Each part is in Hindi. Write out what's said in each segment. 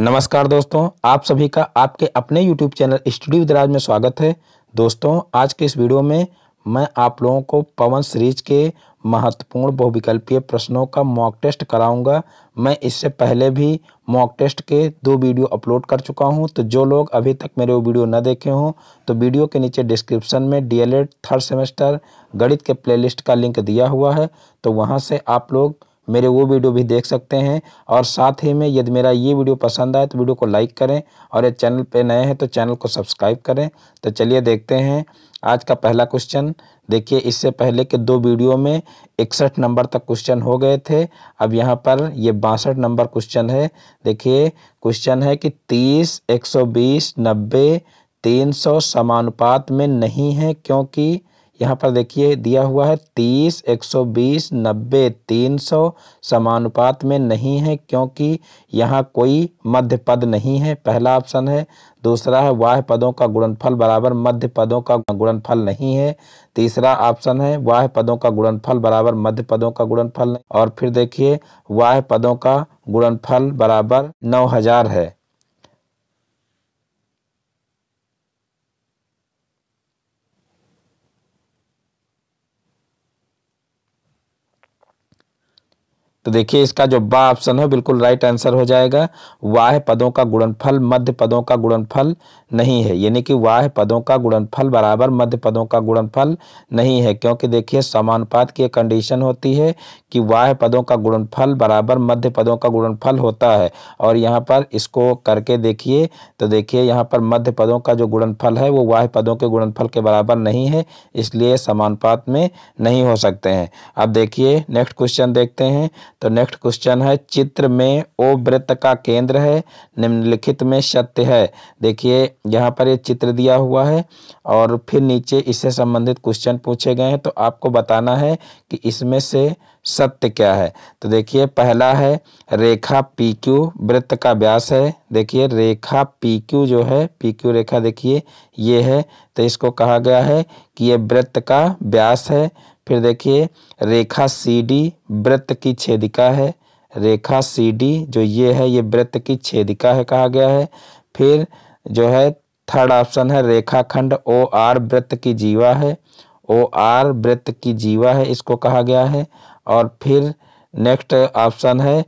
नमस्कार दोस्तों आप सभी का आपके अपने यूट्यूब चैनल स्टूडियो विदराज में स्वागत है दोस्तों आज के इस वीडियो में मैं आप लोगों को पवन सीरीज के महत्वपूर्ण बहुविकल्पीय प्रश्नों का मॉक टेस्ट कराऊंगा मैं इससे पहले भी मॉक टेस्ट के दो वीडियो अपलोड कर चुका हूं तो जो लोग अभी तक मेरे वो वीडियो न देखे हों तो वीडियो के नीचे डिस्क्रिप्शन में डी थर्ड सेमेस्टर गणित के प्ले का लिंक दिया हुआ है तो वहाँ से आप लोग मेरे वो वीडियो भी देख सकते हैं और साथ ही में यदि मेरा ये वीडियो पसंद आए तो वीडियो को लाइक करें और ये चैनल पे नए हैं तो चैनल को सब्सक्राइब करें तो चलिए देखते हैं आज का पहला क्वेश्चन देखिए इससे पहले के दो वीडियो में इकसठ नंबर तक क्वेश्चन हो गए थे अब यहाँ पर ये बासठ नंबर क्वेश्चन है देखिए क्वेश्चन है कि तीस एक सौ बीस नब्बे तीन सौ समानुपात में नहीं है क्योंकि यहाँ पर देखिए दिया हुआ है तीस एक सौ बीस नब्बे तीन सौ समानुपात में नहीं है क्योंकि यहाँ कोई मध्य पद नहीं है पहला ऑप्शन है दूसरा है वाह पदों का गुणनफल बराबर मध्य पदों का गुणनफल नहीं है तीसरा ऑप्शन है वाह पदों का गुणनफल बराबर मध्य पदों का गुणनफल और फिर देखिए वाह पदों का गुणनफल बराबर नौ हजार है तो देखिए इसका जो बा ऑप्शन है बिल्कुल राइट आंसर हो जाएगा वाह पदों का गुणनफल मध्य पदों का गुणनफल नहीं है यानी कि वाह पदों का गुणनफल बराबर मध्य पदों का गुणनफल नहीं है क्योंकि देखिए समानुपात की कंडीशन होती है कि वाह पदों का गुणनफल बराबर मध्य पदों का गुणनफल होता है और यहाँ पर इसको करके देखिए तो देखिए यहाँ पर मध्य पदों का जो गुणनफल है वो वाह पदों के गुणनफल के बराबर नहीं है इसलिए समानुपात में नहीं हो सकते हैं अब देखिए नेक्स्ट क्वेश्चन देखते हैं तो नेक्स्ट क्वेश्चन है चित्र में ओ वृत्त का केंद्र है निम्नलिखित में सत्य है देखिए यहाँ पर ये चित्र दिया हुआ है और फिर नीचे इससे संबंधित क्वेश्चन पूछे गए हैं तो आपको बताना है कि इसमें से सत्य क्या है तो देखिए पहला है रेखा पी क्यू वृत्त का व्यास है देखिए रेखा पी क्यू जो है पी क्यू रेखा देखिए ये है तो इसको कहा गया है कि ये वृत्त का व्यास है फिर देखिए रेखा सी डी वृत्त की छेदिका है रेखा सी डी जो ये है ये वृत्त की छेदिका है कहा गया है फिर जो है थर्ड ऑप्शन है रेखाखंड ओ आर वृत्त की जीवा है ओ आर वृत्त की जीवा है इसको कहा गया है और फिर नेक्स्ट ऑप्शन है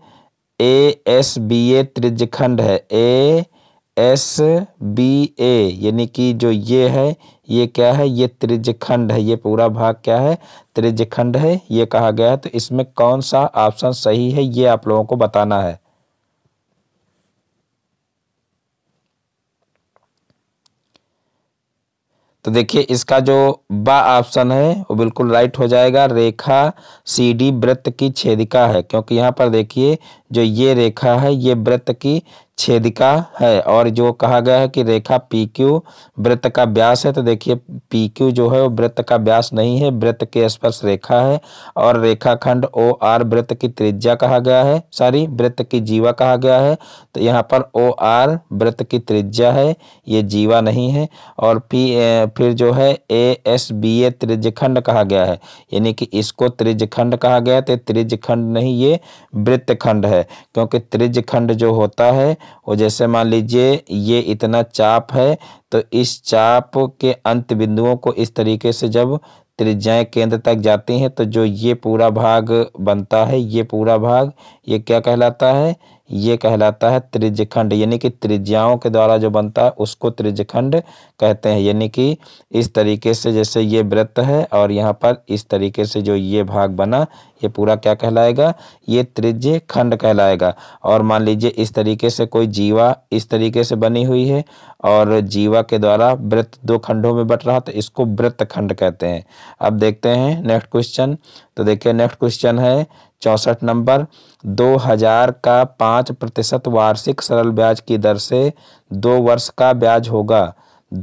ए एस बी ए त्रिज्यखंड है ए एस बी ए यानी कि जो ये है ये क्या है ये त्रिजखंड है ये पूरा भाग क्या है त्रिजखंड है ये कहा गया है तो इसमें कौन सा ऑप्शन सही है ये आप लोगों को बताना है तो देखिए इसका जो बा ऑप्शन है वो बिल्कुल राइट हो जाएगा रेखा सी डी वृत्त की छेदिका है क्योंकि यहाँ पर देखिए जो ये रेखा है ये वृत्त की छेदिका है और जो कहा गया है कि रेखा पी क्यू वृत्त का व्यास है तो देखिए पी क्यू जो है वो वृत्त का व्यास नहीं है वृत्त के स्पर्श रेखा है और रेखाखंड ओ आर वृत्त की त्रिज्या कहा गया है सॉरी वृत्त की जीवा कहा गया है तो यहाँ पर ओ आर वृत्त की त्रिज्या है ये जीवा नहीं है और पी फिर जो है ए एस बी ए त्रिजखंड कहा गया है यानी कि इसको त्रिजखंड कहा गया तो त्रिजखंड नहीं ये वृत्तखंड है है क्योंकि त्रिज खंड जो होता है वो जैसे मान लीजिए ये इतना चाप है तो इस चाप के अंत बिंदुओं को इस तरीके से जब त्रिज्याय केंद्र तक जाती हैं तो जो ये पूरा भाग बनता है ये पूरा भाग ये क्या कहलाता है ये कहलाता है त्रिज्यखंड यानी कि त्रिज्याओं के द्वारा जो बनता है उसको त्रिज्यखंड कहते हैं यानी कि इस तरीके से जैसे ये व्रत है और यहाँ पर इस तरीके से जो ये भाग बना ये पूरा क्या कहलाएगा ये त्रिज्य खंड कहलाएगा और मान लीजिए इस तरीके से कोई जीवा इस तरीके से बनी हुई है और जीवा के द्वारा वृत्त दो खंडों में बट रहा तो इसको वृत्त खंड कहते हैं अब देखते हैं नेक्स्ट क्वेश्चन तो देखिए नेक्स्ट क्वेश्चन है चौसठ नंबर दो हजार का पाँच प्रतिशत वार्षिक सरल ब्याज की दर से दो वर्ष का ब्याज होगा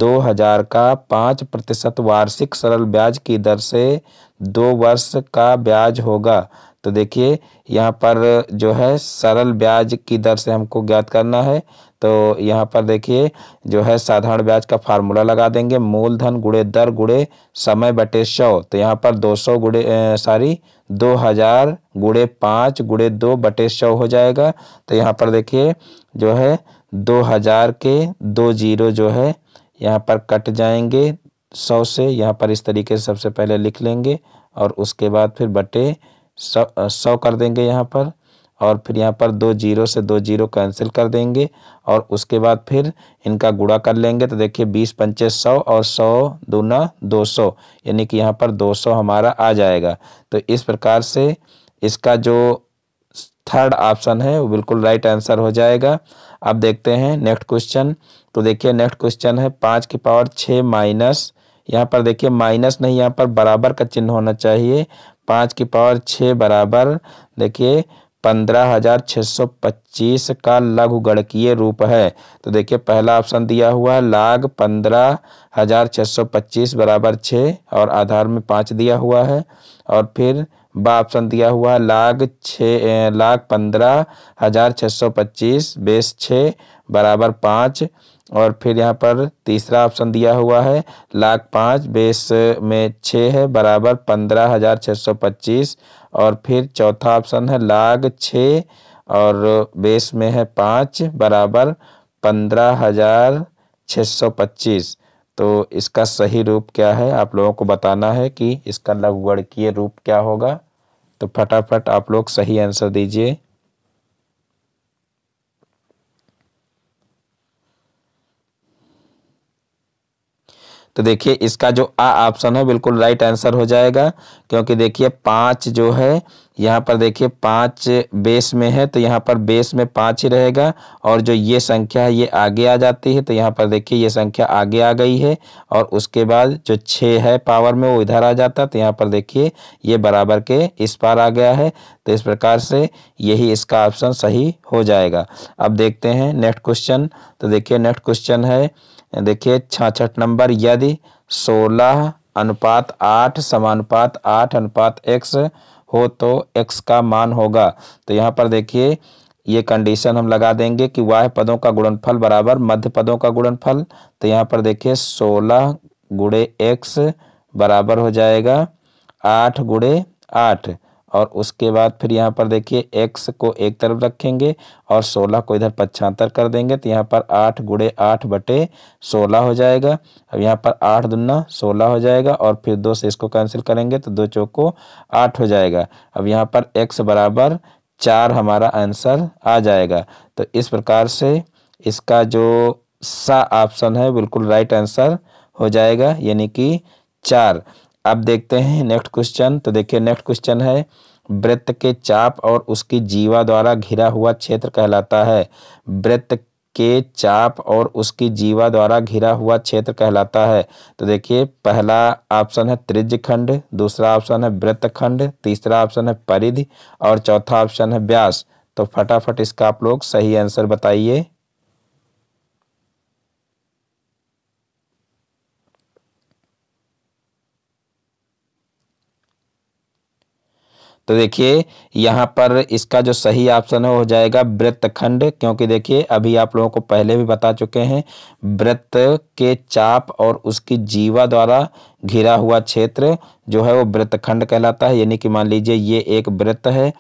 दो हजार का पाँच प्रतिशत वार्षिक सरल ब्याज की दर से दो वर्ष का ब्याज होगा तो देखिए यहाँ पर जो है सरल ब्याज की दर से हमको ज्ञात करना है तो यहाँ पर देखिए जो है साधारण ब्याज का फार्मूला लगा देंगे मूलधन गुड़े दर गुड़े समय बटे सौ तो यहाँ पर दो सौ गुड़े सॉरी दो हज़ार गुड़े पाँच गुड़े दो बटे सौ हो जाएगा तो यहाँ पर देखिए जो है दो हज़ार के दो जीरो जो है यहाँ पर कट जाएंगे सौ से यहाँ पर इस तरीके से सबसे पहले लिख लेंगे और उसके बाद फिर बटे सौ सौ कर देंगे यहाँ पर और फिर यहाँ पर दो जीरो से दो जीरो कैंसिल कर देंगे और उसके बाद फिर इनका गुड़ा कर लेंगे तो देखिए बीस पंचे सौ और सौ दूना दो सौ यानी कि यहाँ पर दो सौ हमारा आ जाएगा तो इस प्रकार से इसका जो थर्ड ऑप्शन है वो बिल्कुल राइट आंसर हो जाएगा अब देखते हैं नेक्स्ट क्वेश्चन तो देखिए नेक्स्ट क्वेश्चन है पाँच की पावर छः माइनस यहाँ पर देखिए माइनस नहीं यहाँ पर बराबर का चिन्ह होना चाहिए पाँच की पावर छः बराबर देखिए पंद्रह हजार छः सौ पच्चीस का लघु गणकीय रूप है तो देखिए पहला ऑप्शन दिया हुआ है लाग पंद्रह हजार छः सौ पच्चीस बराबर छः और आधार में पाँच दिया हुआ है और फिर बा ऑप्शन दिया हुआ लाख छ लाख पंद्रह हज़ार छः सौ पच्चीस बेस छ बराबर पाँच और फिर यहाँ पर तीसरा ऑप्शन दिया हुआ है लाख पाँच बेस में छः है बराबर पंद्रह हज़ार छः सौ पच्चीस और फिर चौथा ऑप्शन है लाग छः और बेस में है पाँच बराबर पंद्रह हज़ार छः सौ पच्चीस तो इसका सही रूप क्या है आप लोगों को बताना है कि इसका लघुगणकीय रूप क्या होगा तो फटाफट आप लोग सही आंसर दीजिए तो देखिए इसका जो आ ऑप्शन है बिल्कुल राइट आंसर हो जाएगा क्योंकि देखिए पाँच जो है यहाँ पर देखिए पाँच बेस में है तो यहाँ पर बेस में पाँच ही रहेगा और जो ये संख्या है ये आगे आ जाती है तो यहाँ पर देखिए ये संख्या आगे आ गई है और उसके बाद जो छः है पावर में वो इधर आ जाता है तो यहाँ पर देखिए ये बराबर के इस पार आ गया है तो इस प्रकार से यही इसका ऑप्शन सही हो जाएगा अब देखते हैं नेक्स्ट क्वेश्चन तो देखिए नेक्स्ट क्वेश्चन है देखिए छाछठ नंबर यदि सोलह अनुपात आठ समानुपात आठ अनुपात एक्स हो तो एक्स का मान होगा तो यहाँ पर देखिए ये कंडीशन हम लगा देंगे कि वाह पदों का गुणनफल बराबर मध्य पदों का गुणनफल तो यहाँ पर देखिए सोलह गुड़े एक्स बराबर हो जाएगा आठ गुड़े आठ और उसके बाद फिर यहाँ पर देखिए एक्स को एक तरफ रखेंगे और सोलह को इधर पच्छांतर कर देंगे तो यहाँ पर आठ गुड़े आठ बटे सोलह हो जाएगा अब यहाँ पर आठ दुना सोलह हो जाएगा और फिर दो से इसको कैंसिल करेंगे तो दो चौको आठ हो जाएगा अब यहाँ पर एक्स बराबर चार हमारा आंसर आ जाएगा तो इस प्रकार से इसका जो सा ऑप्शन है बिल्कुल राइट आंसर हो जाएगा यानी कि चार अब देखते हैं नेक्स्ट क्वेश्चन तो देखिए नेक्स्ट क्वेश्चन है वृत्त के चाप और उसकी जीवा द्वारा घिरा हुआ क्षेत्र कहलाता है वृत्त के चाप और उसकी जीवा द्वारा घिरा हुआ क्षेत्र कहलाता है तो देखिए पहला ऑप्शन है त्रिज खंड दूसरा ऑप्शन है वृत्त खंड तीसरा ऑप्शन है परिधि और चौथा ऑप्शन है व्यास तो फटाफट इसका आप लोग सही आंसर बताइए तो देखिए यहाँ पर इसका जो सही ऑप्शन है हो जाएगा वृत्तखंड क्योंकि देखिए अभी आप लोगों को पहले भी बता चुके हैं वृत्त के चाप और उसकी जीवा द्वारा घिरा हुआ क्षेत्र जो है वो वृत्तखंड कहलाता है यानी कि मान लीजिए ये एक वृत्त है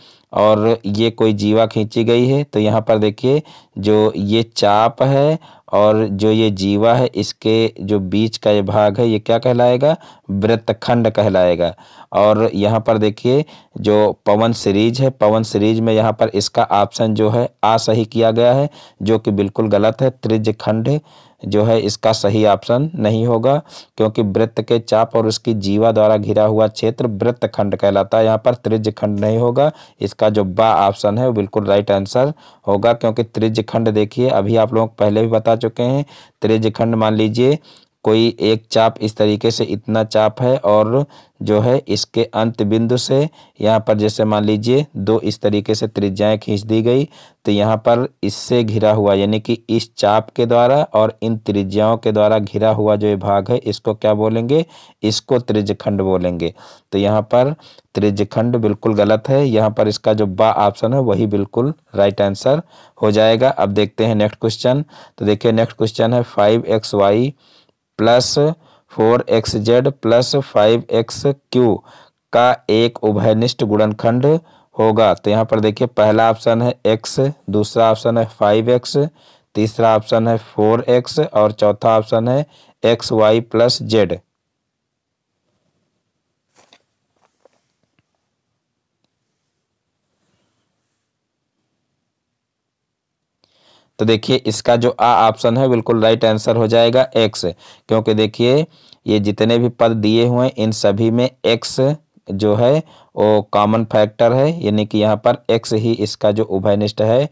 और ये कोई जीवा खींची गई है तो यहाँ पर देखिए जो ये चाप है और जो ये जीवा है इसके जो बीच का ये भाग है ये क्या कहलाएगा वृत्तखंड कहलाएगा और यहाँ पर देखिए जो पवन सीरीज है पवन सीरीज में यहाँ पर इसका ऑप्शन जो है आ सही किया गया है जो कि बिल्कुल गलत है त्रिज खंड जो है इसका सही ऑप्शन नहीं होगा क्योंकि वृत्त के चाप और उसकी जीवा द्वारा घिरा हुआ क्षेत्र वृत्त खंड कहलाता है यहाँ पर त्रिज खंड नहीं होगा इसका जो बा ऑप्शन है वो बिल्कुल राइट आंसर होगा क्योंकि त्रिज खंड देखिए अभी आप लोग पहले भी बता चुके हैं त्रिज खंड मान लीजिए कोई एक चाप इस तरीके से इतना चाप है और जो है इसके अंत बिंदु से यहाँ पर जैसे मान लीजिए दो इस तरीके से त्रिज्याएं खींच दी गई तो यहाँ पर इससे घिरा हुआ यानी कि इस चाप के द्वारा और इन त्रिज्याओं के द्वारा घिरा हुआ जो ये भाग है इसको क्या बोलेंगे इसको त्रिजखंड बोलेंगे तो यहाँ पर त्रिजखंड बिल्कुल गलत है यहाँ पर इसका जो बा ऑप्शन है वही बिल्कुल राइट आंसर हो जाएगा अब देखते हैं नेक्स्ट क्वेश्चन तो देखिए नेक्स्ट क्वेश्चन है five X Y plus four X Z plus five X Q का एक उभयनिष्ठ गुणनखंड होगा तो यहाँ पर देखिए पहला ऑप्शन है एक्स दूसरा ऑप्शन है फाइव एक्स तीसरा ऑप्शन है फोर एक्स और चौथा ऑप्शन है एक्स वाई प्लस जेड तो देखिए इसका जो आ ऑप्शन है बिल्कुल राइट आंसर हो जाएगा एक्स क्योंकि देखिए ये जितने भी पद दिए हुए इन सभी में एक्स जो है वो कॉमन फैक्टर है यानी कि यहाँ पर एक्स ही इसका जो उभयनिष्ठ है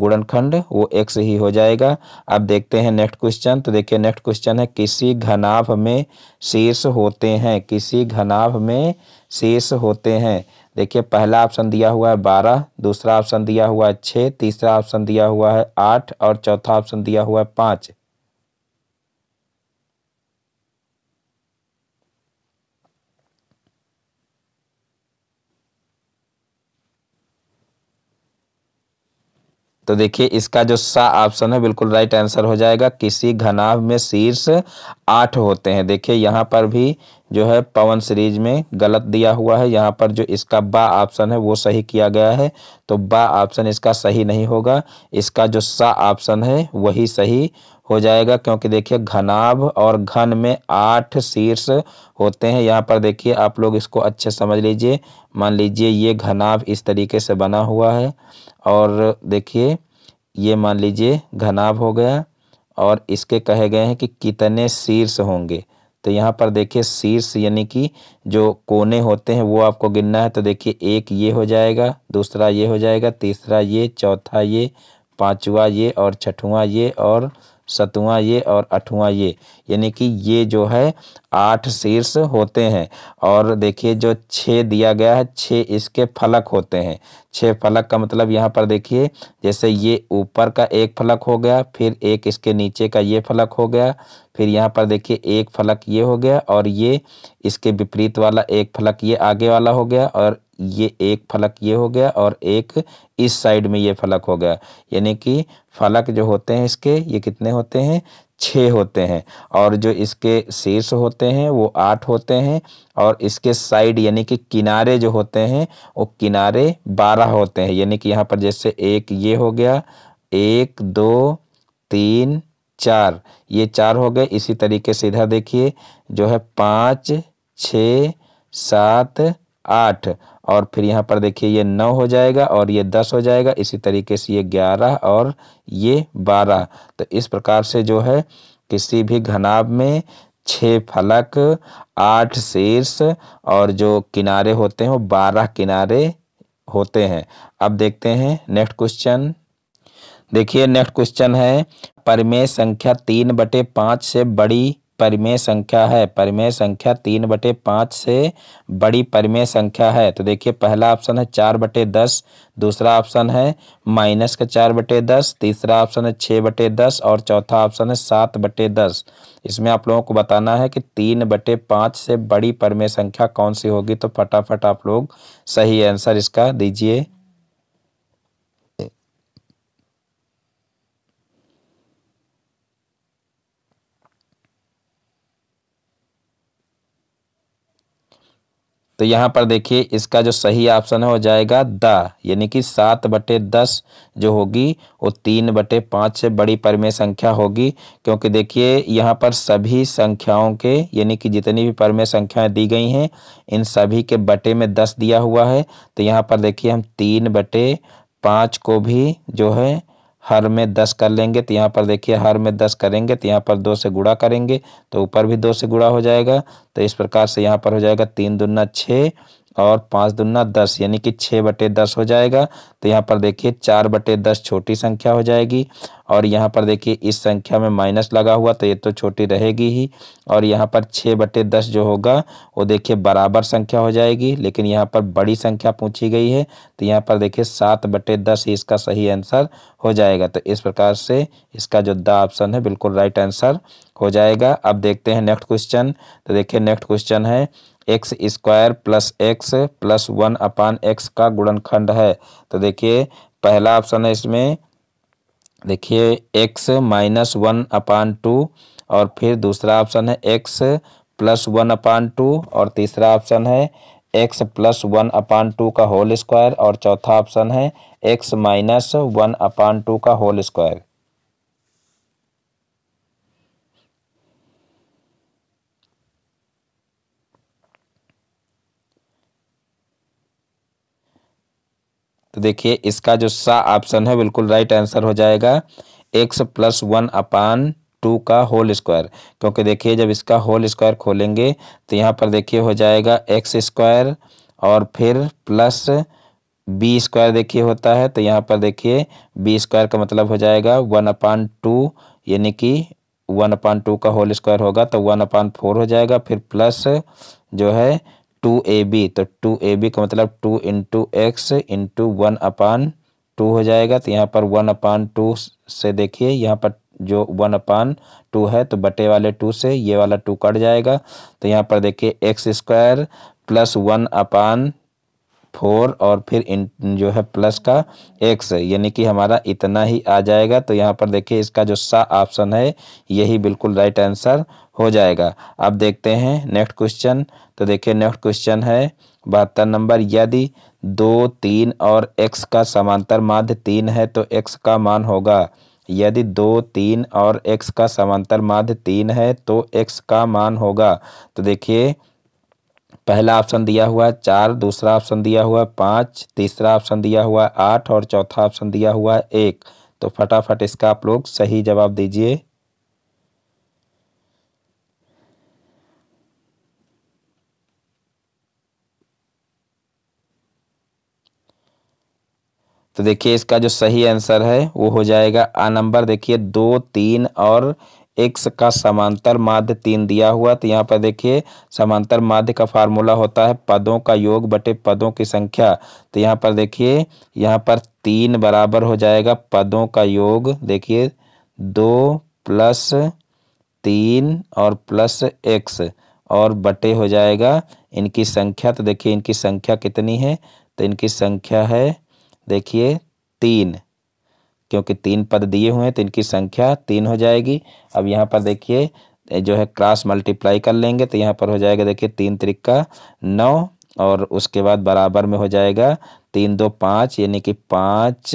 गुणनखंड वो एक्स ही हो जाएगा अब देखते हैं नेक्स्ट क्वेश्चन तो देखिए नेक्स्ट क्वेश्चन है किसी घनाभ में शीर्ष होते हैं किसी घनाभ में शीर्ष होते हैं देखिए पहला ऑप्शन दिया हुआ है बारह दूसरा ऑप्शन दिया हुआ है छः तीसरा ऑप्शन दिया हुआ है आठ और चौथा ऑप्शन दिया हुआ है पाँच तो देखिए इसका जो सा ऑप्शन है बिल्कुल राइट आंसर हो जाएगा किसी घनाव में शीर्ष आठ होते हैं देखिए यहाँ पर भी जो है पवन सीरीज में गलत दिया हुआ है यहाँ पर जो इसका बा ऑप्शन है वो सही किया गया है तो बा ऑप्शन इसका सही नहीं होगा इसका जो सा ऑप्शन है वही सही हो जाएगा क्योंकि देखिए घनाभ और घन में आठ शीर्ष होते हैं यहाँ पर देखिए आप लोग इसको अच्छे समझ लीजिए मान लीजिए ये घनाभ इस तरीके से बना हुआ है और देखिए ये मान लीजिए घनाभ हो गया और इसके कहे गए हैं कि कितने शीर्ष होंगे तो यहाँ पर देखिए शीर्ष यानी कि जो कोने होते हैं वो आपको गिनना है तो देखिए एक ये हो जाएगा दूसरा ये हो जाएगा तीसरा ये चौथा ये पाँचवा ये और छठवां ये और सतवां ये और आठवां ये यानी कि ये जो है आठ शीर्ष होते हैं और देखिए जो छः दिया गया है छः इसके फलक होते हैं छः फलक का मतलब यहाँ पर देखिए जैसे ये ऊपर का एक फलक हो गया फिर एक इसके नीचे का ये फलक हो गया फिर यहाँ पर देखिए एक फलक ये हो गया और ये इसके विपरीत वाला एक फलक ये आगे वाला हो गया और ये एक फलक ये हो गया और एक इस साइड में ये फलक हो गया यानी कि फलक जो होते हैं इसके ये कितने होते हैं छः होते हैं और जो इसके शीर्ष होते हैं वो आठ होते हैं और इसके साइड यानी कि किनारे जो होते हैं वो किनारे बारह होते हैं यानी कि यहाँ पर जैसे एक ये हो गया एक दो तीन चार ये चार हो गए इसी तरीके से इधर देखिए जो है पाँच छ सात आठ और फिर यहाँ पर देखिए ये नौ हो जाएगा और ये दस हो जाएगा इसी तरीके से ये ग्यारह और ये बारह तो इस प्रकार से जो है किसी भी घनाभ में छः फलक आठ शीर्ष और जो किनारे होते हैं वो बारह किनारे होते हैं अब देखते हैं नेक्स्ट क्वेश्चन देखिए नेक्स्ट क्वेश्चन है परिमेय संख्या तीन बटे पाँच से बड़ी परिमेय संख्या है परिमेय संख्या तीन बटे पाँच से बड़ी परिमेय संख्या है तो देखिए पहला ऑप्शन है चार बटे दस दूसरा ऑप्शन है माइनस का चार बटे दस तीसरा ऑप्शन है छः बटे दस और चौथा ऑप्शन है सात बटे दस इसमें आप लोगों को बताना है कि तीन बटे पाँच से बड़ी परिमेय संख्या कौन सी होगी तो फटाफट आप लोग सही आंसर इसका दीजिए तो यहाँ पर देखिए इसका जो सही ऑप्शन है हो जाएगा द यानी कि सात बटे दस जो होगी वो तीन बटे पाँच से बड़ी परमेय संख्या होगी क्योंकि देखिए यहाँ पर सभी संख्याओं के यानी कि जितनी भी परमेय संख्याएं दी गई हैं इन सभी के बटे में दस दिया हुआ है तो यहाँ पर देखिए हम तीन बटे पाँच को भी जो है हर में दस कर लेंगे तो यहाँ पर देखिए हर में दस करेंगे तो यहाँ पर दो से गुड़ा करेंगे तो ऊपर भी दो से गुड़ा हो जाएगा तो इस प्रकार से यहाँ पर हो जाएगा तीन दुना छः और पाँच दुना दस यानी कि छः बटे दस हो जाएगा तो यहाँ पर देखिए चार बटे दस छोटी संख्या हो जाएगी और यहाँ पर देखिए इस संख्या में माइनस लगा हुआ तो ये तो छोटी रहेगी ही और यहाँ पर छः बटे दस जो होगा वो देखिए बराबर संख्या हो जाएगी लेकिन यहाँ पर बड़ी संख्या पूछी गई है तो यहाँ पर देखिए सात बटे दस ही इसका सही आंसर हो जाएगा तो इस प्रकार से इसका जो द ऑप्शन है बिल्कुल राइट आंसर हो जाएगा अब देखते हैं नेक्स्ट क्वेश्चन तो देखिए नेक्स्ट क्वेश्चन है X square plus X plus one upon X का गुणनखंड है तो देखिए पहला ऑप्शन है इसमें देखिए X minus one upon two और फिर दूसरा ऑप्शन है X plus one upon two और तीसरा ऑप्शन है X plus one upon two का होल स्क्वायर और चौथा ऑप्शन है X minus one upon two का होल स्क्वायर तो देखिए इसका जो सा ऑप्शन है बिल्कुल राइट आंसर हो जाएगा X plus one upon two का होल स्क्वायर क्योंकि देखिए जब इसका होल स्क्वायर खोलेंगे तो यहाँ पर देखिए हो जाएगा एक्स स्क्वायर और फिर प्लस बी स्क्वायर देखिए होता है तो यहाँ पर देखिए बी स्क्वायर का मतलब हो जाएगा वन अपान टू यानी कि वन अपान टू का होल स्क्वायर होगा तो वन अपान फोर हो जाएगा फिर प्लस जो है टू ए बी तो टू ए बी का मतलब two into X into one upon two हो जाएगा तो यहाँ पर वन अपान टू से देखिए यहाँ पर जो वन अपान टू है तो बटे वाले टू से ये वाला टू कट जाएगा तो यहाँ पर देखिए X square plus one upon four और फिर इन जो है प्लस का एक्स यानी कि हमारा इतना ही आ जाएगा तो यहाँ पर देखिए इसका जो सा ऑप्शन है यही बिल्कुल राइट आंसर हो जाएगा अब देखते हैं नेक्स्ट क्वेश्चन तो देखिए नेक्स्ट क्वेश्चन है बहत्तर नंबर यदि दो तीन और एक्स का समांतर माध्य तीन है तो एक्स का मान होगा यदि दो तीन और एक्स का समांतर माध्य तीन है तो एक्स का मान होगा तो देखिए पहला ऑप्शन दिया हुआ है चार दूसरा ऑप्शन दिया हुआ पाँच तीसरा ऑप्शन दिया हुआ आठ और चौथा ऑप्शन दिया हुआ एक तो फटाफट इसका आप लोग सही जवाब दीजिए तो देखिए इसका जो सही आंसर है वो हो जाएगा आ नंबर देखिए दो तीन और एक्स का समांतर माध्य तीन दिया हुआ तो यहाँ पर देखिए समांतर माध्य का फार्मूला होता है पदों का योग बटे पदों की संख्या तो यहाँ पर देखिए यहाँ पर तीन बराबर हो जाएगा पदों का योग देखिए दो प्लस तीन और प्लस एक्स और बटे हो जाएगा इनकी संख्या तो देखिए इनकी संख्या कितनी है तो इनकी संख्या है देखिए तीन क्योंकि तीन पद दिए हुए हैं तो इनकी संख्या तीन हो जाएगी अब यहाँ पर देखिए जो है क्रॉस मल्टीप्लाई कर लेंगे तो यहाँ पर हो जाएगा देखिए तीन त्रिक्का नौ और उसके बाद बराबर में हो जाएगा तीन दो पाँच यानी कि पाँच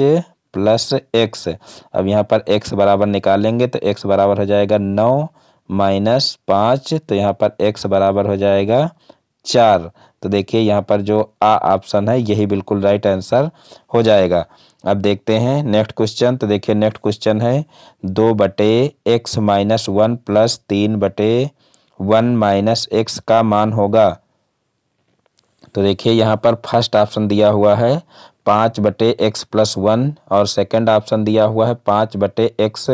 प्लस एक्स अब यहाँ पर एक्स बराबर निकालेंगे तो एक्स बराबर हो जाएगा नौ माइनस पाँच तो यहाँ पर एक्स बराबर हो जाएगा चार तो देखिए यहाँ पर जो आ ऑप्शन है यही बिल्कुल राइट आंसर हो जाएगा अब देखते हैं नेक्स्ट क्वेश्चन तो देखिए नेक्स्ट क्वेश्चन है दो बटे एक्स माइनस वन प्लस तीन बटे वन माइनस एक्स का मान होगा तो देखिए यहाँ पर फर्स्ट ऑप्शन दिया हुआ है पाँच बटे एक्स प्लस वन और सेकंड ऑप्शन दिया हुआ है पाँच बटे एक्स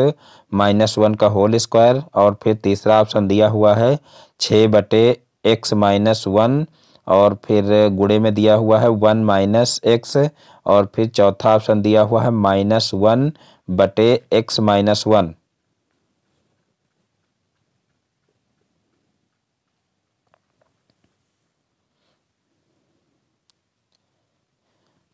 माइनस वन का होल स्क्वायर और फिर तीसरा ऑप्शन दिया हुआ है छः बटे एक्स माइनस वन और फिर गुड़े में दिया हुआ है वन माइनस एक्स और फिर चौथा ऑप्शन दिया हुआ है माइनस वन बटे एक्स माइनस वन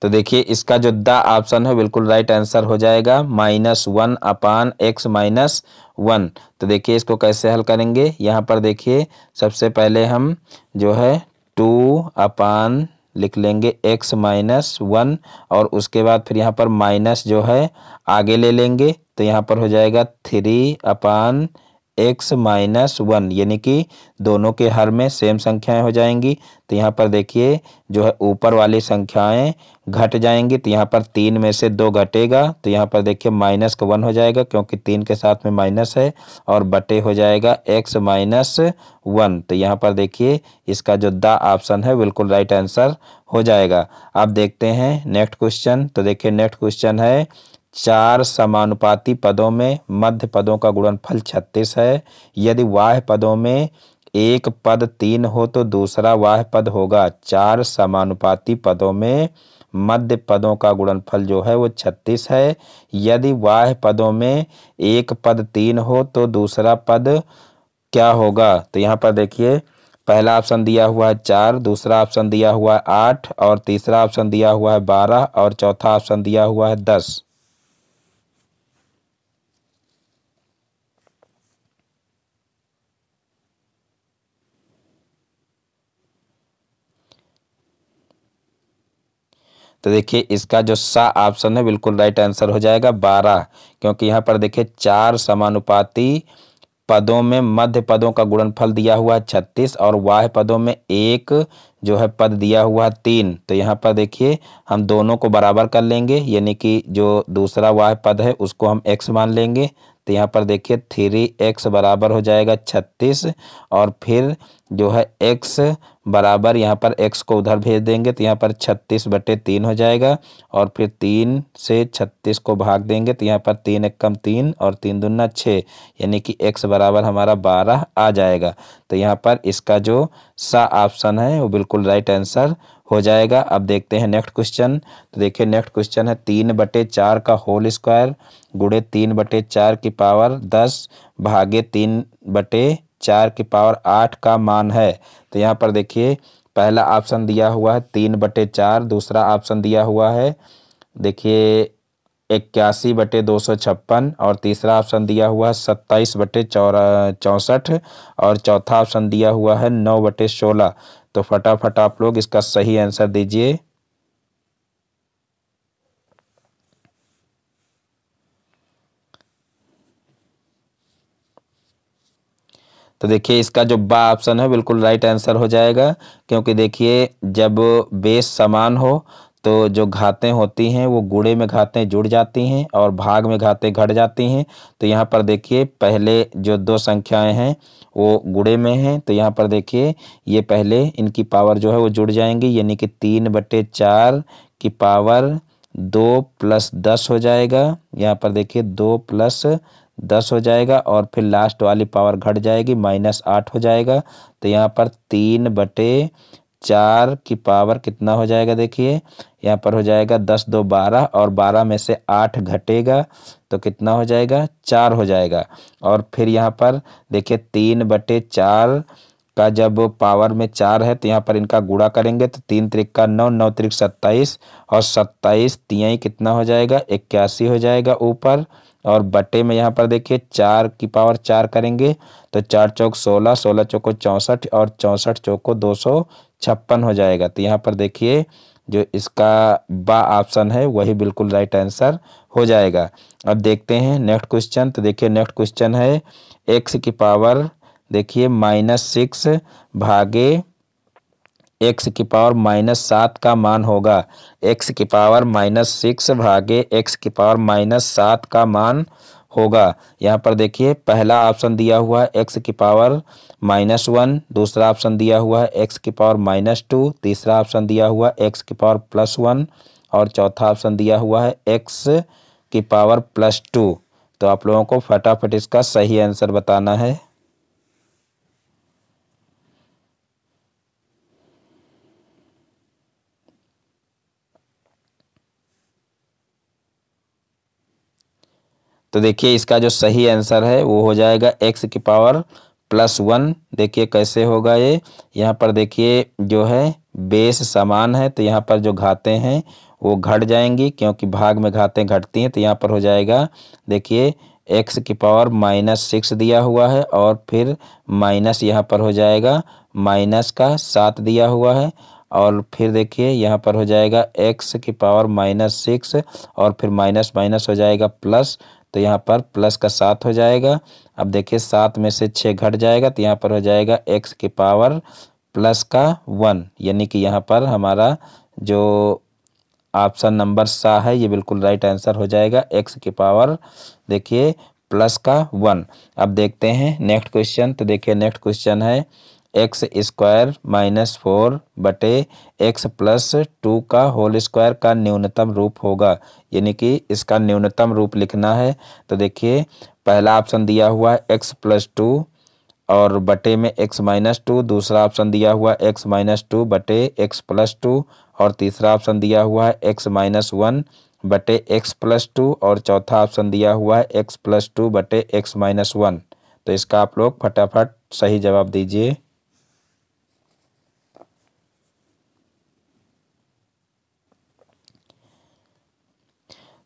तो देखिए इसका जो द ऑप्शन है बिल्कुल राइट आंसर हो जाएगा minus one upon X minus one तो देखिए इसको कैसे हल करेंगे यहाँ पर देखिए सबसे पहले हम जो है टू अपान लिख लेंगे एक्स माइनस वन और उसके बाद फिर यहाँ पर माइनस जो है आगे ले लेंगे तो यहाँ पर हो जाएगा three upon X minus one यानी कि दोनों के हर में सेम संख्याएं हो जाएंगी तो यहाँ पर देखिए जो है ऊपर वाली संख्याएं घट जाएंगी तो यहाँ पर तीन में से दो घटेगा तो यहाँ पर देखिए माइनस का वन हो जाएगा क्योंकि तीन के साथ में माइनस है और बटे हो जाएगा एक्स माइनस वन तो यहाँ पर देखिए इसका जो द ऑप्शन है बिल्कुल राइट आंसर हो जाएगा अब देखते हैं नेक्स्ट क्वेश्चन तो देखिए नेक्स्ट क्वेश्चन है चार समानुपाती पदों में मध्य पदों का गुणनफल छत्तीस है यदि वाह पदों में एक पद तीन हो तो दूसरा वाह पद होगा चार समानुपाती पदों में मध्य पदों का गुणनफल जो है वो छत्तीस है यदि वाह पदों में एक पद तीन हो तो दूसरा पद क्या होगा तो यहाँ पर देखिए पहला ऑप्शन दिया हुआ है चार दूसरा ऑप्शन दिया हुआ है आठ और तीसरा ऑप्शन दिया हुआ है बारह और चौथा ऑप्शन दिया हुआ है दस तो देखिए इसका जो सा ऑप्शन है बिल्कुल राइट आंसर हो जाएगा बारह क्योंकि यहाँ पर देखिए चार समानुपाती पदों में मध्य पदों का गुणनफल दिया हुआ है छत्तीस और वाह पदों में एक जो है पद दिया हुआ है तीन तो यहाँ पर देखिए हम दोनों को बराबर कर लेंगे यानी कि जो दूसरा वाह पद है उसको हम एक्स मान लेंगे तो यहाँ पर देखिए थ्री एक्स बराबर हो जाएगा छत्तीस और फिर जो है x बराबर यहाँ पर x को उधर भेज देंगे तो यहाँ पर छत्तीस बटे तीन हो जाएगा और फिर तीन से छत्तीस को भाग देंगे तो यहाँ पर तीन एक कम तीन और तीन दुना छः यानी कि x बराबर हमारा बारह आ जाएगा तो यहाँ पर इसका जो सा ऑप्शन है वो बिल्कुल राइट आंसर हो जाएगा अब देखते हैं नेक्स्ट क्वेश्चन तो देखिए नेक्स्ट क्वेश्चन है तीन बटे चार का होल स्क्वायर गुड़े तीन बटे चार की पावर दस भागे तीन बटे चार की पावर आठ का मान है तो यहाँ पर देखिए पहला ऑप्शन दिया हुआ है तीन बटे चार दूसरा ऑप्शन दिया हुआ है देखिए इक्यासी बटे दो सौ छप्पन और तीसरा ऑप्शन दिया हुआ है सत्ताईस बटे चौरा चौंसठ और चौथा ऑप्शन दिया हुआ है नौ बटे सोलह तो फटाफट आप लोग इसका सही आंसर दीजिए तो देखिए इसका जो बा ऑप्शन है बिल्कुल राइट आंसर हो जाएगा क्योंकि देखिए जब बेस समान हो तो जो घातें होती हैं वो गुड़े में घातें जुड़ जाती हैं और भाग में घातें घट जाती हैं तो यहाँ पर देखिए पहले जो दो संख्याएं हैं वो गुड़े में हैं तो यहाँ पर देखिए ये पहले इनकी पावर जो है वो जुड़ जाएंगी यानी कि तीन बटे चार की पावर दो प्लस दस हो जाएगा यहाँ पर देखिए दो प्लस दस हो जाएगा और फिर लास्ट वाली पावर घट जाएगी माइनस आठ हो जाएगा तो यहाँ पर तीन बटे चार की पावर कितना हो जाएगा देखिए यहाँ पर हो जाएगा दस दो बारह और बारह में से आठ घटेगा तो कितना हो जाएगा चार हो जाएगा और फिर यहाँ पर देखिए तीन बटे चार का जब पावर में चार है तो यहाँ पर इनका गुड़ा करेंगे तो तीन त्रिक का नौ नौ त्रिक सत्ताईस और सत्ताईस तियाई कितना हो जाएगा इक्यासी हो जाएगा ऊपर और बटे में यहाँ पर देखिए चार की पावर चार करेंगे तो चार चौक सोलह सोलह चौको चौंसठ और चौंसठ चौको दो सौ छप्पन हो जाएगा तो यहाँ पर देखिए जो इसका बा ऑप्शन है वही बिल्कुल राइट आंसर हो जाएगा अब देखते हैं नेक्स्ट क्वेश्चन तो देखिए नेक्स्ट क्वेश्चन है एक्स की पावर देखिए माइनस सिक्स भागे एक्स की पावर माइनस सात का मान होगा एक्स की पावर माइनस सिक्स भागे एक्स की पावर माइनस सात का मान होगा यहाँ पर देखिए पहला ऑप्शन दिया हुआ है एक्स की पावर माइनस वन दूसरा ऑप्शन दिया हुआ है एक्स की पावर माइनस टू तीसरा ऑप्शन दिया हुआ है एक्स की पावर प्लस वन और चौथा ऑप्शन दिया हुआ है एक्स की पावर प्लस टू तो आप लोगों को फटाफट इसका सही आंसर बताना है तो देखिए इसका जो सही आंसर है वो हो जाएगा एक्स की पावर प्लस वन देखिए कैसे होगा ये यहाँ पर देखिए जो है बेस समान है तो यहाँ पर जो घाते हैं वो घट जाएंगी क्योंकि भाग में घातें घटती हैं तो यहाँ पर हो जाएगा देखिए एक्स की पावर माइनस सिक्स दिया हुआ है और फिर माइनस यहाँ पर हो जाएगा माइनस का सात दिया हुआ है और फिर देखिए यहाँ पर हो जाएगा एक्स की पावर माइनस सिक्स और फिर माइनस माइनस हो जाएगा प्लस तो यहाँ पर प्लस का सात हो जाएगा अब देखिए सात में से छः घट जाएगा तो यहाँ पर हो जाएगा एक्स के पावर प्लस का वन यानी कि यहाँ पर हमारा जो ऑप्शन नंबर सा है ये बिल्कुल राइट आंसर हो जाएगा एक्स की पावर देखिए प्लस का वन अब देखते हैं नेक्स्ट क्वेश्चन तो देखिए नेक्स्ट क्वेश्चन है एक्स स्क्वायर माइनस फोर बटे एक्स प्लस टू का होल स्क्वायर का न्यूनतम रूप होगा यानी कि इसका न्यूनतम रूप लिखना है तो देखिए पहला ऑप्शन दिया हुआ है एक्स प्लस टू और बटे में एक्स माइनस टू दूसरा ऑप्शन दिया हुआ है एक्स माइनस टू बटे एक्स प्लस टू और तीसरा ऑप्शन दिया हुआ है एक्स माइनस वन बटे एक्स प्लस टू और चौथा ऑप्शन दिया हुआ है एक्स प्लस टू बटे एक्स माइनस वन तो इसका आप लोग फटाफट सही जवाब दीजिए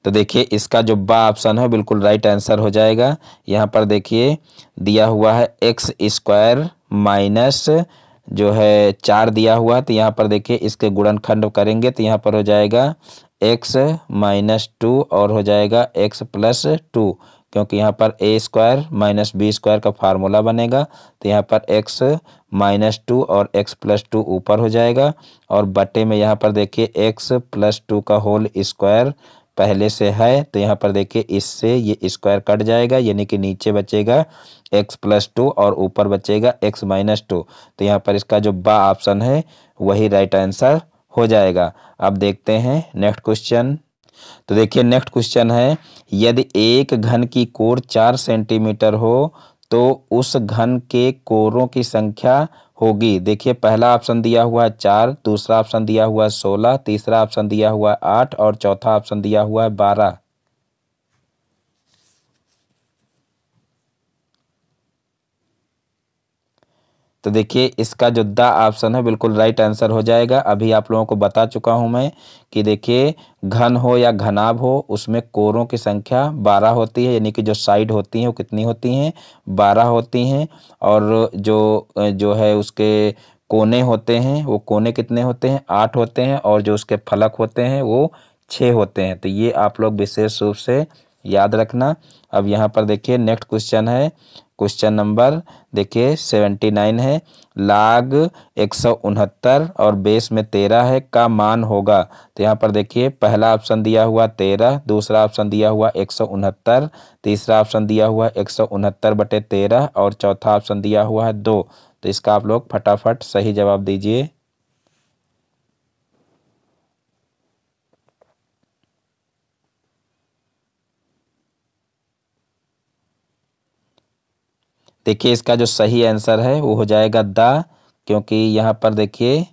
तो देखिए इसका जो बा ऑप्शन है बिल्कुल राइट आंसर हो जाएगा यहाँ पर देखिए दिया हुआ है एक्स स्क्वायर माइनस जो है चार दिया हुआ है तो यहाँ पर देखिए इसके गुणनखंड करेंगे तो यहाँ पर हो जाएगा एक्स माइनस टू और हो जाएगा एक्स प्लस टू क्योंकि यहाँ पर A square minus B square का फार्मूला बनेगा तो यहाँ पर एक्स माइनस टू और एक्स प्लस टू ऊपर हो जाएगा और बटे में यहाँ पर देखिए एक्स प्लस टू का होल स्क्वायर पहले से है तो यहाँ पर देखिए इससे ये स्क्वायर कट जाएगा यानी कि नीचे बचेगा x प्लस टू और ऊपर बचेगा एक्स माइनस टू तो यहाँ पर इसका जो बा ऑप्शन है वही राइट आंसर हो जाएगा अब देखते हैं नेक्स्ट क्वेश्चन तो देखिए नेक्स्ट क्वेश्चन है यदि एक घन की कोर चार सेंटीमीटर हो तो उस घन के कोरों की संख्या होगी देखिए पहला ऑप्शन दिया हुआ है चार दूसरा ऑप्शन दिया हुआ है सोलह तीसरा ऑप्शन दिया हुआ है आठ और चौथा ऑप्शन दिया हुआ है बारह तो देखिए इसका जो द ऑप्शन है बिल्कुल राइट आंसर हो जाएगा अभी आप लोगों को बता चुका हूं मैं कि देखिए घन हो या घनाभ हो उसमें कोरों की संख्या बारह होती है यानी कि जो साइड होती हैं वो कितनी होती हैं बारह होती हैं और जो जो है उसके कोने होते हैं वो कोने कितने होते हैं आठ होते हैं और जो उसके फलक होते हैं वो छः होते हैं तो ये आप लोग विशेष रूप से याद रखना अब यहाँ पर देखिए नेक्स्ट क्वेश्चन है क्वेश्चन नंबर देखिए सेवेंटी नाइन है लाग एक सौ उनहत्तर और बेस में तेरह है का मान होगा तो यहाँ पर देखिए पहला ऑप्शन दिया हुआ तेरह दूसरा ऑप्शन दिया हुआ एक सौ उनहत्तर तीसरा ऑप्शन दिया हुआ एक सौ उनहत्तर बटे तेरह और चौथा ऑप्शन दिया हुआ है दो तो इसका आप लोग फटाफट सही जवाब दीजिए देखिए इसका जो सही आंसर है वो हो जाएगा द क्योंकि यहाँ पर देखिए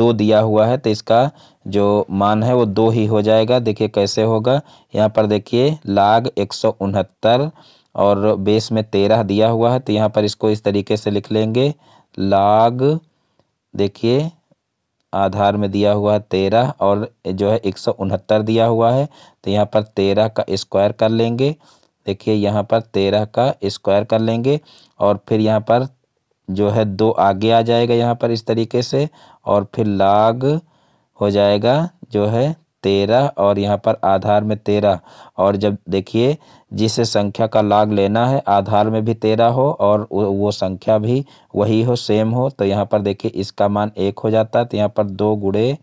दो दिया हुआ है तो इसका जो मान है वो दो ही हो जाएगा देखिए कैसे होगा यहाँ पर देखिए लाग एक सौ उनहत्तर और बेस में तेरह दिया हुआ है तो यहाँ पर इसको इस तरीके से लिख लेंगे लाग देखिए आधार में दिया हुआ है तेरह और जो है एक सौ उनहत्तर दिया हुआ है तो यहाँ पर तेरह का स्क्वायर कर लेंगे देखिए यहाँ पर तेरह का स्क्वायर कर लेंगे और फिर यहाँ पर जो है दो आगे आ जाएगा यहाँ पर इस तरीके से और फिर लाग हो जाएगा जो है तेरह और यहाँ पर आधार में तेरह और जब देखिए जिस संख्या का लाग लेना है आधार में भी तेरह हो और वो संख्या भी वही हो सेम हो तो यहाँ पर देखिए इसका मान एक हो जाता है तो यहाँ पर दो गुड़े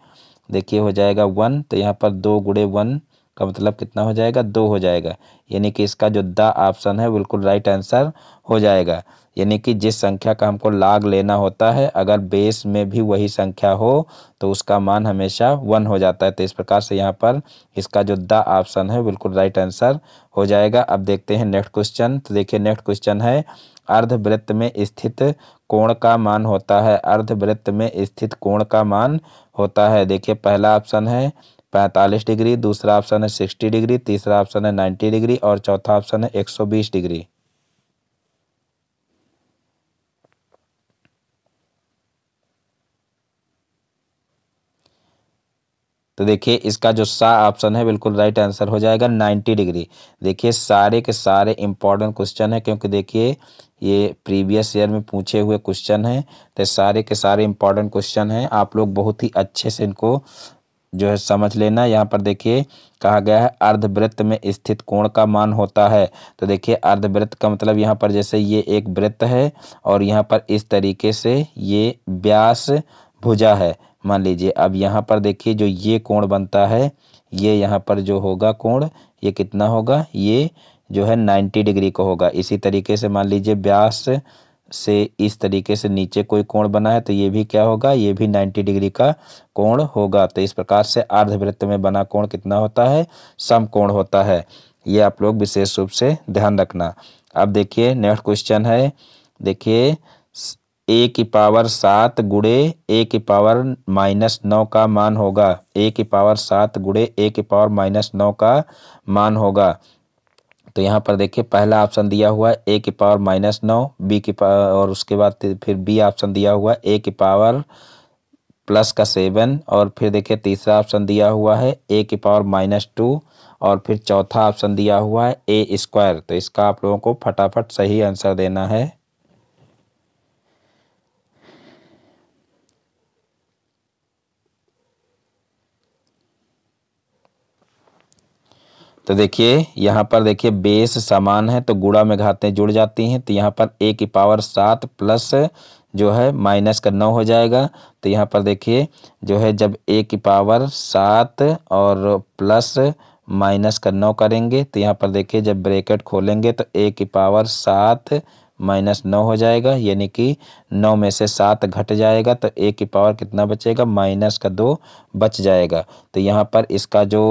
देखिए हो जाएगा वन तो यहाँ पर दो गुड़े वन का मतलब कितना हो जाएगा दो हो जाएगा यानी कि इसका जो द ऑप्शन है बिल्कुल राइट आंसर हो जाएगा यानी कि जिस संख्या का हमको लाग लेना होता है अगर बेस में भी वही संख्या हो तो उसका मान हमेशा वन हो जाता है तो इस प्रकार से यहाँ पर इसका जो द ऑप्शन है बिल्कुल राइट आंसर हो जाएगा अब देखते हैं नेक्स्ट क्वेश्चन तो देखिए नेक्स्ट क्वेश्चन है अर्धवृत्त में स्थित कोण का मान होता है अर्धवृत्त में स्थित कोण का मान होता है देखिए पहला ऑप्शन है पैंतालीस डिग्री दूसरा ऑप्शन है सिक्सटी डिग्री तीसरा ऑप्शन है नाइन्टी डिग्री और चौथा ऑप्शन है एक सौ बीस डिग्री तो देखिए इसका जो सा ऑप्शन है बिल्कुल राइट आंसर हो जाएगा नाइन्टी डिग्री देखिए सारे के सारे इंपॉर्टेंट क्वेश्चन है क्योंकि देखिए ये प्रीवियस ईयर में पूछे हुए क्वेश्चन हैं तो सारे के सारे इंपॉर्टेंट क्वेश्चन हैं आप लोग बहुत ही अच्छे से इनको जो है समझ लेना यहाँ पर देखिए कहा गया है अर्धवृत्त में स्थित कोण का मान होता है तो देखिए अर्धवृत्त का मतलब यहाँ पर जैसे ये एक वृत्त है और यहाँ पर इस तरीके से ये व्यास भुजा है मान लीजिए अब यहाँ पर देखिए जो ये कोण बनता है ये यहाँ पर जो होगा कोण ये कितना होगा ये जो है नाइन्टी डिग्री का होगा इसी तरीके से मान लीजिए व्यास से इस तरीके से नीचे कोई कोण बना है तो ये भी क्या होगा ये भी 90 डिग्री का कोण होगा तो इस प्रकार से अर्धवृत्त में बना कोण कितना होता है सम कोण होता है ये आप लोग विशेष रूप से ध्यान रखना अब देखिए नेक्स्ट क्वेश्चन है देखिए ए की पावर सात गुड़े ए की पावर माइनस नौ का मान होगा ए की पावर सात गुड़े ए की पावर माइनस नौ का मान होगा तो यहाँ पर देखिए पहला ऑप्शन दिया हुआ है ए की पावर माइनस नौ बी की पावर और उसके बाद फिर बी ऑप्शन दिया हुआ है ए की पावर प्लस का सेवन और फिर देखिए तीसरा ऑप्शन दिया हुआ है ए की पावर माइनस टू और फिर चौथा ऑप्शन दिया हुआ है ए स्क्वायर तो इसका आप लोगों को फटाफट सही आंसर देना है तो देखिए यहाँ पर देखिए बेस समान है तो गुड़ा में घातें जुड़ जाती हैं तो यहाँ पर ए की पावर सात प्लस जो है माइनस का नौ हो जाएगा तो यहाँ पर देखिए जो है जब ए की पावर सात और प्लस माइनस का नौ करेंगे तो यहाँ पर देखिए जब ब्रैकेट खोलेंगे तो ए की पावर सात माइनस नौ हो जाएगा यानी कि नौ में से सात घट जाएगा तो ए की पावर कितना बचेगा माइनस का दो बच जाएगा तो यहाँ पर इसका जो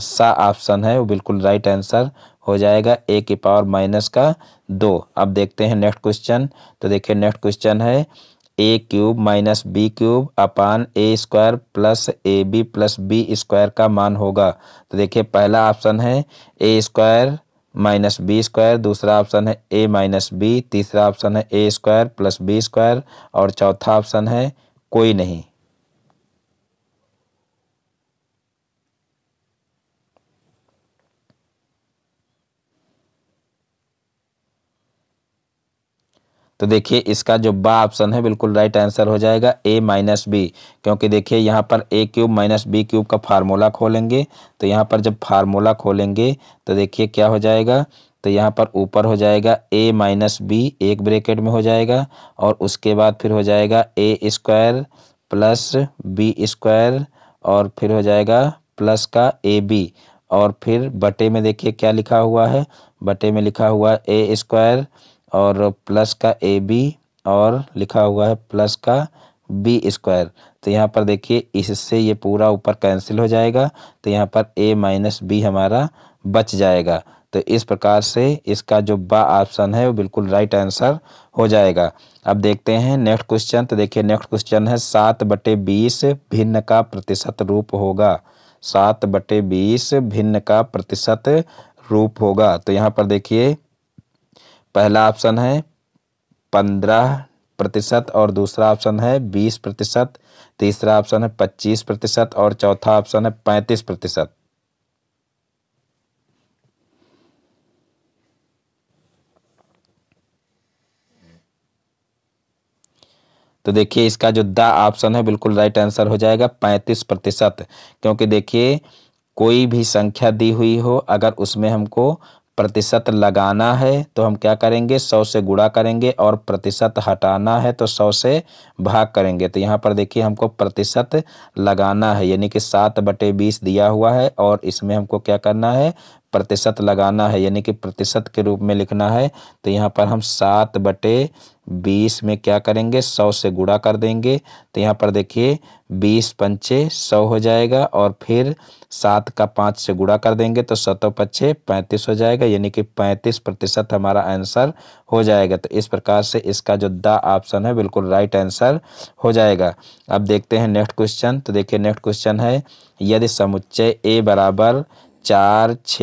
सा ऑप्शन है वो बिल्कुल राइट आंसर हो जाएगा ए की पावर माइनस का दो अब देखते हैं नेक्स्ट क्वेश्चन तो देखिए नेक्स्ट क्वेश्चन है A cube minus B cube upon A square plus A B plus B square का मान होगा तो देखिए पहला ऑप्शन है A square minus B square दूसरा ऑप्शन है ए माइनस बी तीसरा ऑप्शन है A square plus B square और चौथा ऑप्शन है कोई नहीं तो देखिए इसका जो बा ऑप्शन है बिल्कुल राइट आंसर हो जाएगा ए माइनस बी क्योंकि देखिए यहाँ पर A cube minus B cube का फार्मूला खोलेंगे तो यहाँ पर जब फार्मूला खोलेंगे तो देखिए क्या हो जाएगा तो यहाँ पर ऊपर हो जाएगा ए माइनस बी एक ब्रेकेट में हो जाएगा और उसके बाद फिर हो जाएगा A square plus B square और फिर हो जाएगा प्लस का ए बी और फिर बटे में देखिए क्या लिखा हुआ है बटे में लिखा हुआ ए स्क्वायर और प्लस का ए बी और लिखा हुआ है प्लस का बी स्क्वायर तो यहाँ पर देखिए इससे ये पूरा ऊपर कैंसिल हो जाएगा तो यहाँ पर ए माइनस बी हमारा बच जाएगा तो इस प्रकार से इसका जो बा ऑप्शन है वो बिल्कुल राइट आंसर हो जाएगा अब देखते हैं नेक्स्ट क्वेश्चन तो देखिए नेक्स्ट क्वेश्चन है सात बटे बीस भिन्न का प्रतिशत रूप होगा सात बटे बीस भिन्न का प्रतिशत रूप होगा तो यहाँ पर देखिए पहला ऑप्शन है पंद्रह प्रतिशत और दूसरा ऑप्शन है बीस प्रतिशत तीसरा ऑप्शन है पच्चीस प्रतिशत और चौथा ऑप्शन है पैंतीस प्रतिशत तो देखिए इसका जो द ऑप्शन है बिल्कुल राइट आंसर हो जाएगा पैंतीस प्रतिशत क्योंकि देखिए कोई भी संख्या दी हुई हो अगर उसमें हमको प्रतिशत लगाना है तो हम क्या करेंगे सौ से गुड़ा करेंगे और प्रतिशत हटाना है तो सौ से भाग करेंगे तो यहाँ पर देखिए हमको प्रतिशत लगाना है यानी कि सात बटे बीस दिया हुआ है और इसमें हमको क्या करना है प्रतिशत लगाना है यानी कि प्रतिशत के रूप में लिखना है तो यहाँ पर हम सात बटे बीस में क्या करेंगे सौ से गुड़ा कर देंगे तो यहाँ पर देखिए बीस पंचे सौ हो जाएगा और फिर सात का पाँच से गुड़ा कर देंगे तो सतो पच्चे पैंतीस हो जाएगा यानी कि पैंतीस प्रतिशत हमारा आंसर हो जाएगा तो इस प्रकार से इसका जो द ऑप्शन है बिल्कुल राइट आंसर हो जाएगा अब देखते हैं नेक्स्ट क्वेश्चन तो देखिए नेक्स्ट क्वेश्चन है यदि समुच्चय ए बराबर चार छ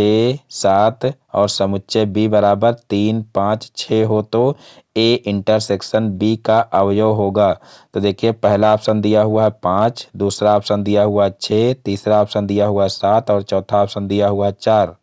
सात और समुच्चय बी बराबर तीन पाँच छः हो तो ए इंटरसेक्शन बी का अवयव होगा तो देखिए पहला ऑप्शन दिया हुआ है पाँच दूसरा ऑप्शन दिया हुआ है छः तीसरा ऑप्शन दिया हुआ है सात और चौथा ऑप्शन दिया हुआ है चार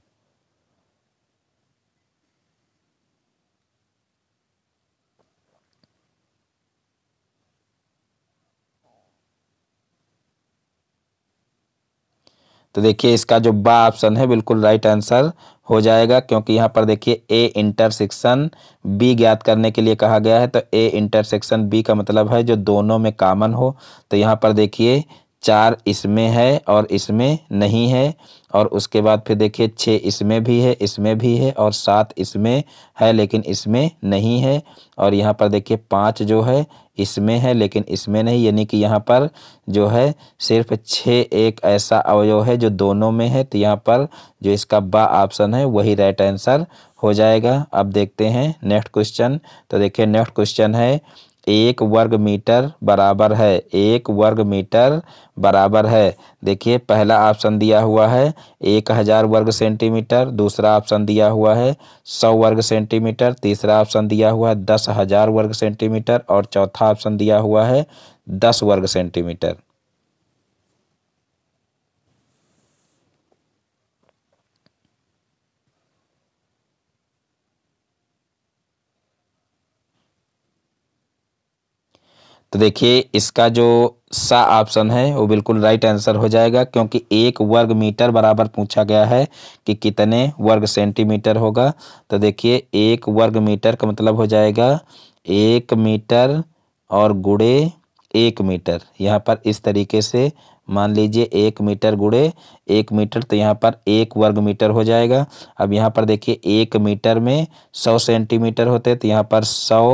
तो देखिए इसका जो बा ऑप्शन है बिल्कुल राइट आंसर हो जाएगा क्योंकि यहाँ पर देखिए ए इंटरसेक्शन बी ज्ञात करने के लिए कहा गया है तो ए इंटरसेक्शन बी का मतलब है जो दोनों में कामन हो तो यहाँ पर देखिए चार इसमें है और इसमें नहीं है और उसके बाद फिर देखिए छः इसमें भी है इसमें भी है और सात इसमें है लेकिन इसमें नहीं है और यहाँ पर देखिए पाँच जो है इसमें है लेकिन इसमें नहीं यानी कि यहाँ पर जो है सिर्फ छः एक ऐसा अवयव है जो दोनों में है तो यहाँ पर जो इसका बा ऑप्शन है वही राइट आंसर हो जाएगा अब देखते हैं नेक्स्ट क्वेश्चन तो देखिए नेक्स्ट क्वेश्चन है एक वर्ग मीटर बराबर है एक वर्ग मीटर बराबर है देखिए पहला ऑप्शन दिया हुआ है एक हज़ार वर्ग सेंटीमीटर दूसरा ऑप्शन दिया हुआ है सौ वर्ग सेंटीमीटर तीसरा ऑप्शन दिया हुआ है दस हज़ार वर्ग सेंटीमीटर और चौथा ऑप्शन दिया हुआ है दस वर्ग सेंटीमीटर तो देखिए इसका जो सा ऑप्शन है वो बिल्कुल राइट आंसर हो जाएगा क्योंकि एक वर्ग मीटर बराबर पूछा गया है कि कितने वर्ग सेंटीमीटर होगा तो देखिए एक वर्ग मीटर का मतलब हो जाएगा एक मीटर और गुड़े एक मीटर यहाँ पर इस तरीके से मान लीजिए एक मीटर गुड़े एक मीटर तो यहाँ पर एक वर्ग मीटर हो जाएगा अब यहाँ पर देखिए एक मीटर में सौ सेंटीमीटर होते तो यहाँ पर सौ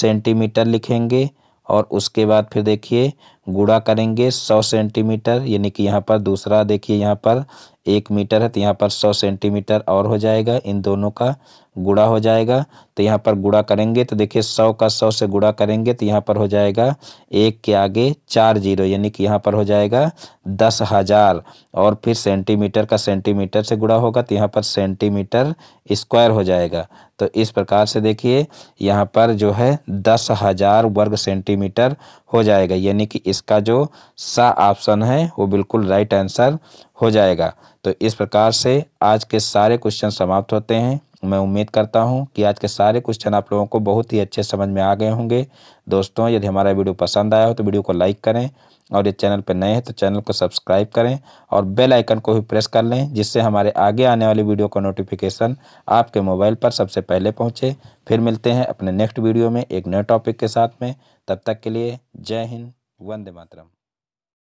सेंटीमीटर लिखेंगे और उसके बाद फिर देखिए गुड़ा करेंगे सौ सेंटीमीटर यानी कि यहाँ पर दूसरा देखिए यहाँ पर एक मीटर है तो यहाँ पर सौ सेंटीमीटर और हो जाएगा इन दोनों का गुड़ा हो जाएगा तो यहाँ पर गुड़ा करेंगे तो देखिए सौ का सौ से गुड़ा करेंगे तो यहाँ पर हो जाएगा एक के आगे चार जीरो यानी कि यहाँ पर हो जाएगा दस हज़ार और फिर सेंटीमीटर का सेंटीमीटर से गुड़ा होगा तो यहाँ पर सेंटीमीटर स्क्वायर हो जाएगा तो इस प्रकार से देखिए यहाँ पर जो है दस हज़ार वर्ग सेंटीमीटर हो जाएगा यानी कि इसका जो सा ऑप्शन है वो बिल्कुल राइट आंसर हो जाएगा तो इस प्रकार से आज के सारे क्वेश्चन समाप्त होते हैं मैं उम्मीद करता हूं कि आज के सारे क्वेश्चन आप लोगों को बहुत ही अच्छे समझ में आ गए होंगे दोस्तों यदि हमारा वीडियो पसंद आया हो तो वीडियो को लाइक करें और ये चैनल पर नए हैं तो चैनल को सब्सक्राइब करें और बेल आइकन को भी प्रेस कर लें जिससे हमारे आगे आने वाली वीडियो का नोटिफिकेशन आपके मोबाइल पर सबसे पहले पहुँचे फिर मिलते हैं अपने नेक्स्ट वीडियो में एक नए टॉपिक के साथ में तब तक के लिए जय हिंद वंदे मातरम